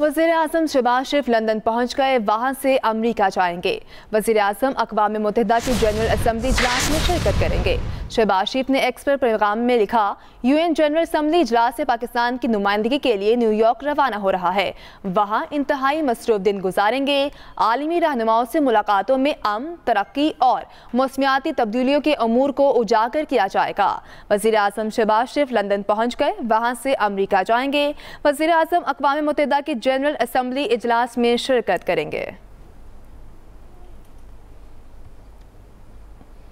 वजीर अजम शहबाज शरीफ लंदन पहुँच गए वहाँ से अमरीका जाएंगे वजीर अजम अकवा मुतहदा की जनरल असम्बली इजलास में शिरकत करेंगे शहबाज शरीफ ने एक्स पर पैगाम में लिखा यूएन जनरल असम्बली इजलास से पाकिस्तान की नुमाइंदगी के लिए न्यूयॉर्क रवाना हो रहा है वहाँ इंतहाई मसरूफ दिन गुजारेंगे आलमी रहनुमाओं से मुलाकातों में अम तरक्की और मौसमियाती तब्दीलियों के अमूर को उजागर किया जाएगा वजीर अजम शहबाज शरीफ लंदन पहुँच गए वहाँ से अमरीका जाएंगे वजी अजम अकवा मुतहदा की जनरल असम्बली इजलास में शिरकत करेंगे